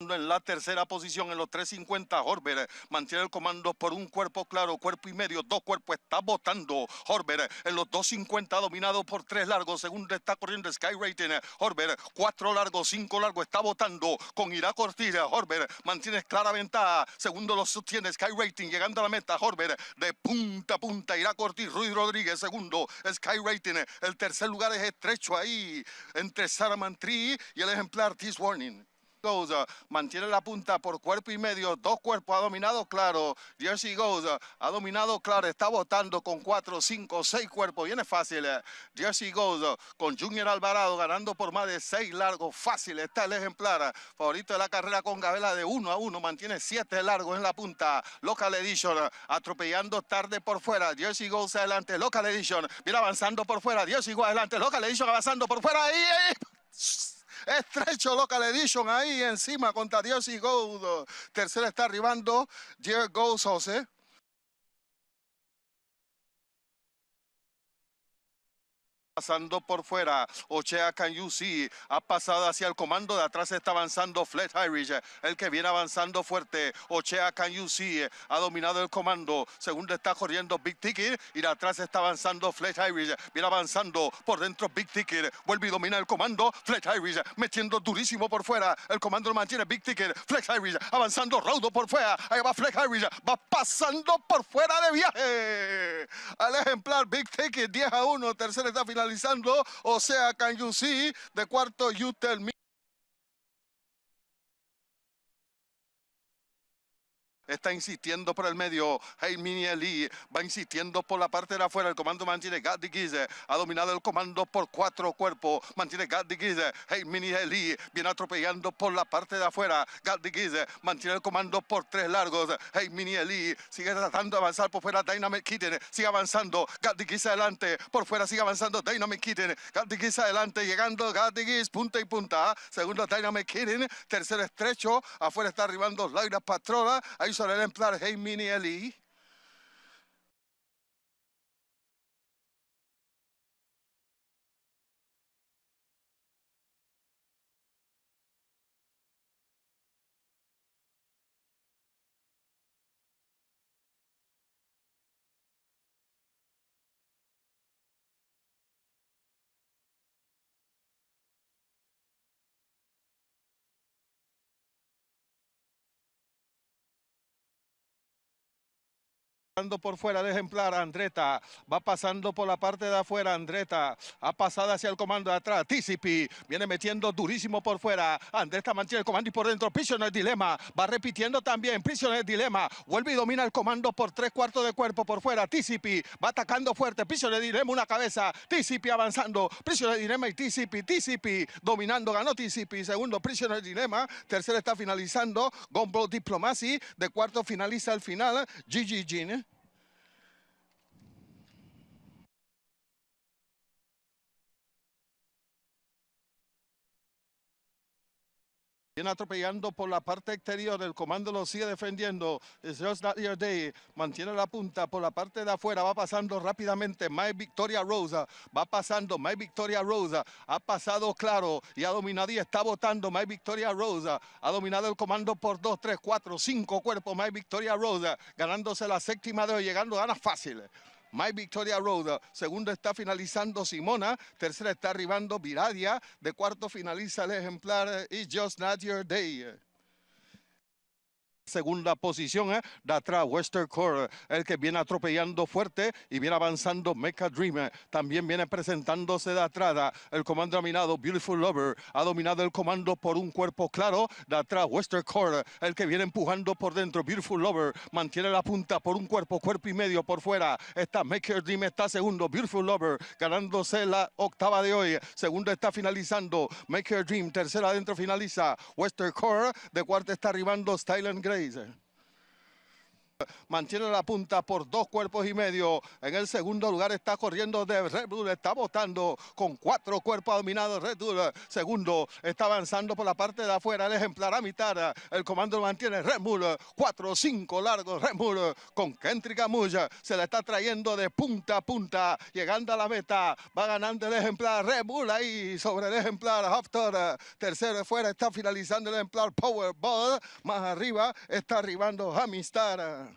en la tercera posición en los 350. Horber mantiene el comando por un cuerpo claro, cuerpo y medio, dos cuerpos. Está votando Horber en los 250, dominado por tres largos. Segundo está corriendo Sky Rating. Horber, cuatro largos, cinco largos. Está votando con Irak Ortiz. Horber mantiene clara ventaja. Segundo lo sostiene Sky Rating, llegando a la meta. Horber de punta a punta. Irak Ortiz, Ruiz Rodríguez. Segundo, Sky Rating. El tercer lugar es estrecho ahí entre Saramantri y el ejemplar This Warning. Goes uh, mantiene la punta por cuerpo y medio, dos cuerpos, ha dominado claro. Jersey Goes ha uh, dominado claro, está votando con cuatro, cinco, seis cuerpos, viene fácil. Eh. Jersey Goes uh, con Junior Alvarado ganando por más de seis largos, fácil, está el ejemplar. Favorito de la carrera con Gabela de uno a uno, mantiene siete largos en la punta. Local Edition atropellando tarde por fuera, Jersey Goes adelante, Local Edition, viene avanzando por fuera, Jersey Goes adelante, Local Edition avanzando por fuera ahí Estrecho local edition ahí encima contra Dios y Goudo. Tercera está arribando Goes ¿eh? Gold pasando por fuera. Ochea SEE, ha pasado hacia el comando. De atrás está avanzando FLETCH Irish, el que viene avanzando fuerte. Ochea CAN SEE, ha dominado el comando. Segundo está corriendo Big Ticket y de atrás está avanzando FLETCH Irish. Viene avanzando por dentro Big Ticket. Vuelve y domina el comando. FLETCH Irish metiendo durísimo por fuera. El comando lo mantiene Big Ticket. Flex Irish avanzando raudo por fuera. Ahí va Fletch Irish. Va pasando por fuera de viaje. Al ejemplar Big Ticket 10 a 1. Tercera está final o sea, can you see the cuarto you tell me? está insistiendo por el medio. Mini Eli. va insistiendo por la parte de afuera. El comando mantiene Gadiguize. Ha dominado el comando por cuatro cuerpos. Mantiene Hey, Mini Eli. viene atropellando por la parte de afuera. Gadiguize mantiene el comando por tres largos. Mini Eli. sigue tratando de avanzar por fuera. Dynamic Kitten sigue avanzando. Giz adelante. Por fuera sigue avanzando Dynamic Kitten. Gadiguize adelante. Llegando Gadiguize punta y punta. Segundo Dynamic Kitten. tercer estrecho. Afuera está arribando Laura Patrola. Hay Jerusalem Plaza y Mini Eli. Pasando por fuera de ejemplar Andreta, va pasando por la parte de afuera Andreta, ha pasado hacia el comando de atrás, TCP. viene metiendo durísimo por fuera, Andreta mantiene el comando y por dentro, Prisoner Dilema, va repitiendo también, Prisoner Dilema, vuelve y domina el comando por tres cuartos de cuerpo por fuera, TCP. va atacando fuerte, Prisoner Dilema, una cabeza, TCP avanzando, Prisoner Dilema y TCP. Tisipi dominando, ganó TCP. segundo prisioner Dilema, tercero está finalizando, Gombo Diplomacy, de cuarto finaliza al final, Gigi Gin Viene atropellando por la parte exterior. El comando lo sigue defendiendo. It's day. Mantiene la punta por la parte de afuera. Va pasando rápidamente. My Victoria Rosa. Va pasando. My Victoria Rosa. Ha pasado claro y ha dominado y está votando. My Victoria Rosa. Ha dominado el comando por 2, 3, 4, 5 cuerpos. My Victoria Rosa. Ganándose la séptima de hoy. Llegando a ganas fáciles. My Victoria Road. Segundo está finalizando Simona. Tercera está arribando Viradia. De cuarto finaliza el ejemplar It's eh, Just Not Your Day segunda posición ¿eh? de atrás Western Core, el que viene atropellando fuerte y viene avanzando Mecha Dream. ¿eh? También viene presentándose de atrás. ¿eh? El comando dominado Beautiful Lover ha dominado el comando por un cuerpo claro. De atrás Western Core, el que viene empujando por dentro. Beautiful Lover mantiene la punta por un cuerpo, cuerpo y medio por fuera. Está Mecha Dream, está segundo. Beautiful Lover ganándose la octava de hoy. Segundo está finalizando Maker Dream. Tercera adentro finaliza Western Core. De cuarta está arribando Silent Grey. crazy. Mantiene la punta por dos cuerpos y medio. En el segundo lugar está corriendo de Red Bull. Está votando con cuatro cuerpos dominados. Red Bull segundo. Está avanzando por la parte de afuera. El ejemplar a mitad. El comando mantiene Red Bull. Cuatro, cinco largos. Red Bull con Kentry Amuya. Se la está trayendo de punta a punta. Llegando a la meta. Va ganando el ejemplar. Red Bull ahí sobre el ejemplar. Hoftor. Tercero de fuera. Está finalizando el ejemplar Powerball. Más arriba está arribando Amistar